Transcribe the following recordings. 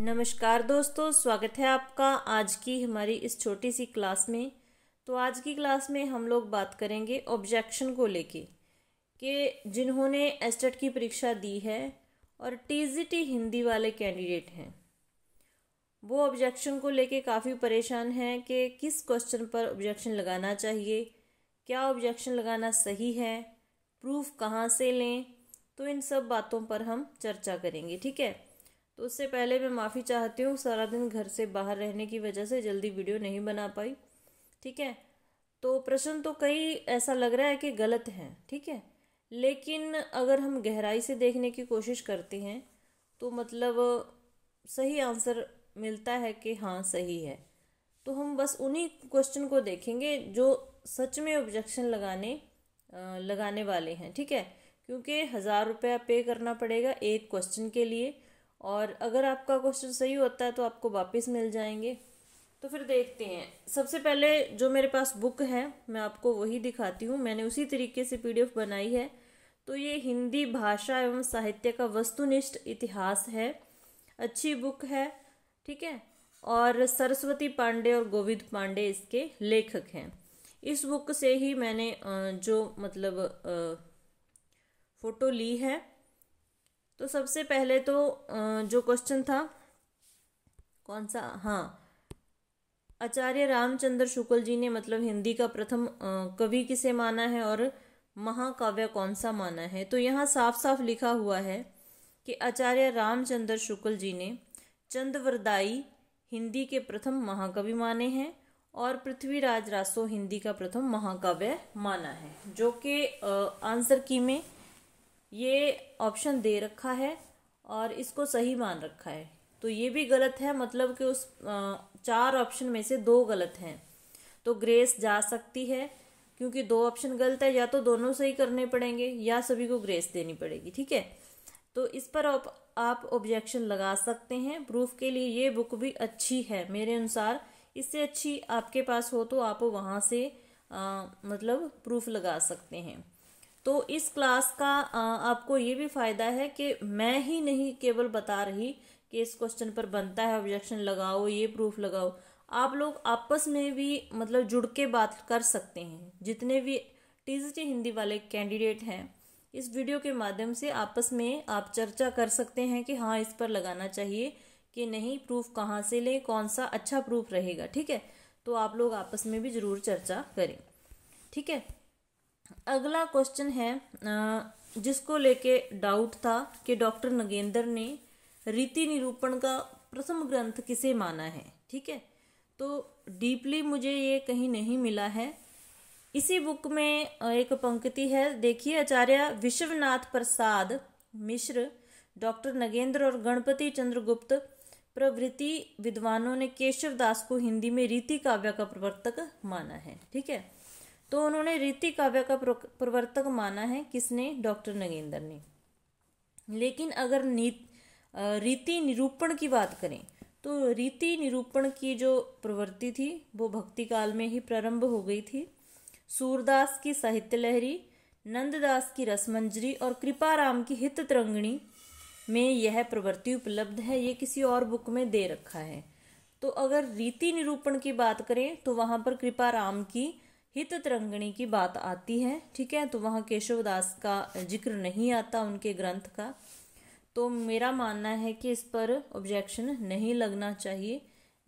नमस्कार दोस्तों स्वागत है आपका आज की हमारी इस छोटी सी क्लास में तो आज की क्लास में हम लोग बात करेंगे ऑब्जेक्शन को लेके कि जिन्होंने एस्टेट e की परीक्षा दी है और टीजीटी हिंदी वाले कैंडिडेट हैं वो ऑब्जेक्शन को लेके काफ़ी परेशान हैं कि किस क्वेश्चन पर ऑब्जेक्शन लगाना चाहिए क्या ऑब्जेक्शन लगाना सही है प्रूफ कहाँ से लें तो इन सब बातों पर हम चर्चा करेंगे ठीक है तो उससे पहले मैं माफ़ी चाहती हूँ सारा दिन घर से बाहर रहने की वजह से जल्दी वीडियो नहीं बना पाई ठीक है तो प्रश्न तो कई ऐसा लग रहा है कि गलत हैं ठीक है लेकिन अगर हम गहराई से देखने की कोशिश करते हैं तो मतलब सही आंसर मिलता है कि हाँ सही है तो हम बस उन्हीं क्वेश्चन को देखेंगे जो सच में ऑब्जेक्शन लगाने लगाने वाले हैं ठीक है क्योंकि हज़ार रुपया पे करना पड़ेगा एक क्वेश्चन के लिए और अगर आपका क्वेश्चन सही होता है तो आपको वापस मिल जाएंगे तो फिर देखते हैं सबसे पहले जो मेरे पास बुक है मैं आपको वही दिखाती हूँ मैंने उसी तरीके से पी बनाई है तो ये हिंदी भाषा एवं साहित्य का वस्तुनिष्ठ इतिहास है अच्छी बुक है ठीक है और सरस्वती पांडे और गोविंद पांडे इसके लेखक हैं इस बुक से ही मैंने जो मतलब फ़ोटो ली है तो सबसे पहले तो जो क्वेश्चन था कौन सा हाँ आचार्य रामचंद्र शुक्ल जी ने मतलब हिंदी का प्रथम कवि किसे माना है और महाकाव्य कौन सा माना है तो यहाँ साफ साफ लिखा हुआ है कि आचार्य रामचंद्र शुक्ल जी ने चंद्रवरदाई हिंदी के प्रथम महाकवि माने हैं और पृथ्वीराज रासो हिंदी का प्रथम महाकाव्य माना है जो कि आंसर की में ये ऑप्शन दे रखा है और इसको सही मान रखा है तो ये भी गलत है मतलब कि उस चार ऑप्शन में से दो गलत हैं तो ग्रेस जा सकती है क्योंकि दो ऑप्शन गलत है या तो दोनों सही करने पड़ेंगे या सभी को ग्रेस देनी पड़ेगी ठीक है तो इस पर आप ऑब्जेक्शन लगा सकते हैं प्रूफ के लिए ये बुक भी अच्छी है मेरे अनुसार इससे अच्छी आपके पास हो तो आप वहाँ से आ, मतलब प्रूफ लगा सकते हैं तो इस क्लास का आपको ये भी फ़ायदा है कि मैं ही नहीं केवल बता रही कि इस क्वेश्चन पर बनता है ऑब्जेक्शन लगाओ ये प्रूफ लगाओ आप लोग आपस में भी मतलब जुड़ के बात कर सकते हैं जितने भी टीजी हिंदी वाले कैंडिडेट हैं इस वीडियो के माध्यम से आपस में आप चर्चा कर सकते हैं कि हाँ इस पर लगाना चाहिए कि नहीं प्रूफ कहाँ से लें कौन सा अच्छा प्रूफ रहेगा ठीक है तो आप लोग आपस में भी ज़रूर चर्चा करें ठीक है अगला क्वेश्चन है जिसको लेके डाउट था कि डॉक्टर नगेंद्र ने रीति निरूपण का प्रथम ग्रंथ किसे माना है ठीक है तो डीपली मुझे ये कहीं नहीं मिला है इसी बुक में एक पंक्ति है देखिए आचार्य विश्वनाथ प्रसाद मिश्र डॉक्टर नगेंद्र और गणपति चंद्रगुप्त प्रवृत्ति विद्वानों ने केशव दास को हिंदी में रीति काव्य का प्रवर्तक माना है ठीक है तो उन्होंने रीति काव्य का प्रवर्तक माना है किसने डॉक्टर नगेंद्र ने लेकिन अगर नीत रीति निरूपण की बात करें तो रीति निरूपण की जो प्रवृत्ति थी वो भक्ति काल में ही प्रारंभ हो गई थी सूरदास की साहित्य लहरी नंददास की रसमंजरी और कृपाराम की हित तरंगणी में यह प्रवृत्ति उपलब्ध है ये किसी और बुक में दे रखा है तो अगर रीति निरूपण की बात करें तो वहाँ पर कृपाराम की हित तरंगणी की बात आती है ठीक है तो वहाँ केशवदास का जिक्र नहीं आता उनके ग्रंथ का तो मेरा मानना है कि इस पर ऑब्जेक्शन नहीं लगना चाहिए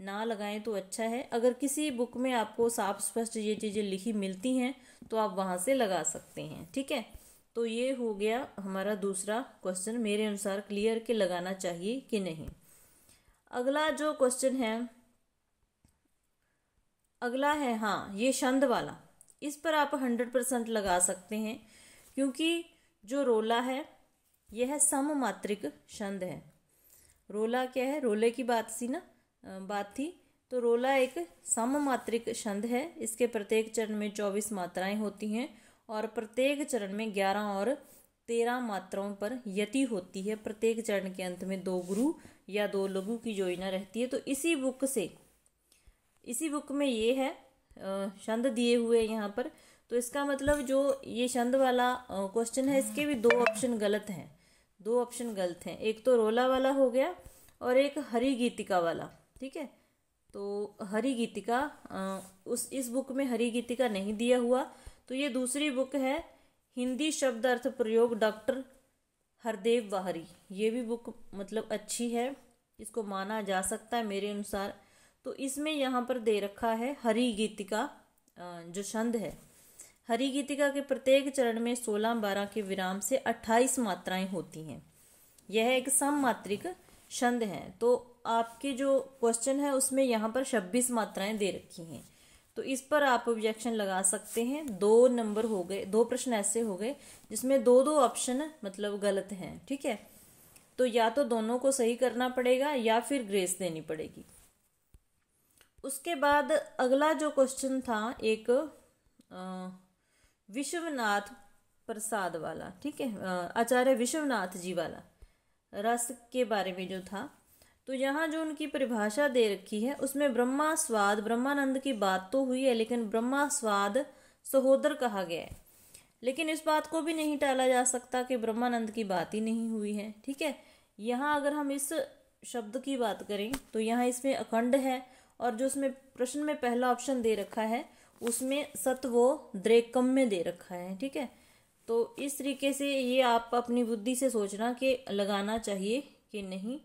ना लगाएं तो अच्छा है अगर किसी बुक में आपको साफ स्पष्ट ये चीज़ें लिखी मिलती हैं तो आप वहाँ से लगा सकते हैं ठीक है तो ये हो गया हमारा दूसरा क्वेश्चन मेरे अनुसार क्लियर के लगाना चाहिए कि नहीं अगला जो क्वेश्चन है अगला है हाँ ये छंद वाला इस पर आप हंड्रेड परसेंट लगा सकते हैं क्योंकि जो रोला है यह सम सममात्रिक छंद है रोला क्या है रोले की बात सी ना बात थी तो रोला एक सममात्रिक छंद है इसके प्रत्येक चरण में चौबीस मात्राएं होती हैं और प्रत्येक चरण में ग्यारह और तेरह मात्राओं पर यति होती है प्रत्येक चरण के अंत में दो गुरु या दो लघु की योजना रहती है तो इसी बुक से इसी बुक में ये है छंद दिए हुए यहाँ पर तो इसका मतलब जो ये छंद वाला क्वेश्चन है इसके भी दो ऑप्शन गलत हैं दो ऑप्शन गलत हैं एक तो रोला वाला हो गया और एक हरी गीतिका वाला ठीक है तो हरी गीतिका उस इस बुक में हरी गीतिका नहीं दिया हुआ तो ये दूसरी बुक है हिंदी शब्द अर्थ प्रयोग डॉक्टर हरदेव वाहरी ये भी बुक मतलब अच्छी है इसको माना जा सकता है मेरे अनुसार तो इसमें यहाँ पर दे रखा है हरी गीतिका जो छंद है हरी गीतिका के प्रत्येक चरण में सोलह बारह के विराम से अट्ठाईस मात्राएं होती हैं यह एक सममात्रिक छंद है तो आपके जो क्वेश्चन है उसमें यहाँ पर छब्बीस मात्राएं दे रखी हैं तो इस पर आप ऑब्जेक्शन लगा सकते हैं दो नंबर हो गए दो प्रश्न ऐसे हो गए जिसमें दो दो ऑप्शन मतलब गलत हैं ठीक है तो या तो दोनों को सही करना पड़ेगा या फिर ग्रेस देनी पड़ेगी उसके बाद अगला जो क्वेश्चन था एक विश्वनाथ प्रसाद वाला ठीक है आचार्य विश्वनाथ जी वाला रस के बारे में जो था तो यहाँ जो उनकी परिभाषा दे रखी है उसमें ब्रह्मा स्वाद ब्रह्मानंद की बात तो हुई है लेकिन ब्रह्मा स्वाद सहोदर कहा गया है लेकिन इस बात को भी नहीं टाला जा सकता कि ब्रह्मानंद की बात ही नहीं हुई है ठीक है यहाँ अगर हम इस शब्द की बात करें तो यहाँ इसमें अखंड है और जो उसमें प्रश्न में पहला ऑप्शन दे रखा है उसमें सत्वो द्रेकम में दे रखा है ठीक है तो इस तरीके से ये आप अपनी बुद्धि से सोचना कि लगाना चाहिए कि नहीं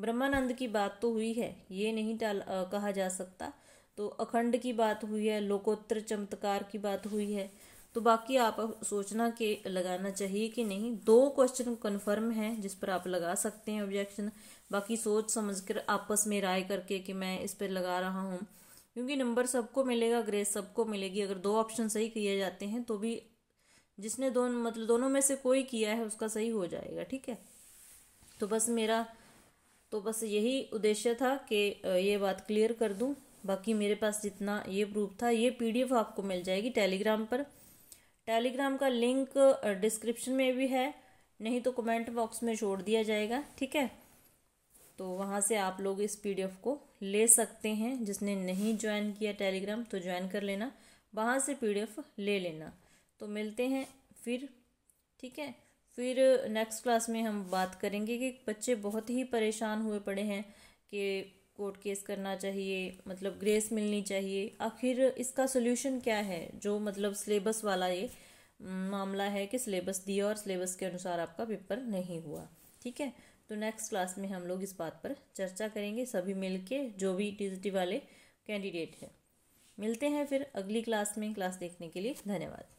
ब्रह्मानंद की बात तो हुई है ये नहीं टाल कहा जा सकता तो अखंड की बात हुई है लोकोत्तर चमत्कार की बात हुई है तो बाकी आप सोचना कि लगाना चाहिए कि नहीं दो क्वेश्चन कन्फर्म हैं जिस पर आप लगा सकते हैं ऑब्जेक्शन बाकी सोच समझ कर आपस में राय करके कि मैं इस पर लगा रहा हूँ क्योंकि नंबर सबको मिलेगा ग्रेस सबको मिलेगी अगर दो ऑप्शन सही किए जाते हैं तो भी जिसने दोनों मतलब दोनों में से कोई किया है उसका सही हो जाएगा ठीक है तो बस मेरा तो बस यही उद्देश्य था कि ये बात क्लियर कर दूँ बाकी मेरे पास जितना ये प्रूफ था ये पीडीएफ आपको मिल जाएगी टेलीग्राम पर टेलीग्राम का लिंक डिस्क्रिप्शन में भी है नहीं तो कमेंट बॉक्स में छोड़ दिया जाएगा ठीक है तो वहाँ से आप लोग इस पीडीएफ को ले सकते हैं जिसने नहीं ज्वाइन किया टेलीग्राम तो ज्वाइन कर लेना वहाँ से पीडीएफ ले लेना तो मिलते हैं फिर ठीक है फिर नेक्स्ट क्लास में हम बात करेंगे कि बच्चे बहुत ही परेशान हुए पड़े हैं कि कोर्ट केस करना चाहिए मतलब ग्रेस मिलनी चाहिए आखिर इसका सोल्यूशन क्या है जो मतलब सिलेबस वाला ये मामला है कि सिलेबस दिया और सिलेबस के अनुसार आपका पेपर नहीं हुआ ठीक है तो नेक्स्ट क्लास में हम लोग इस बात पर चर्चा करेंगे सभी मिलके जो भी टी वाले कैंडिडेट हैं मिलते हैं फिर अगली क्लास में क्लास देखने के लिए धन्यवाद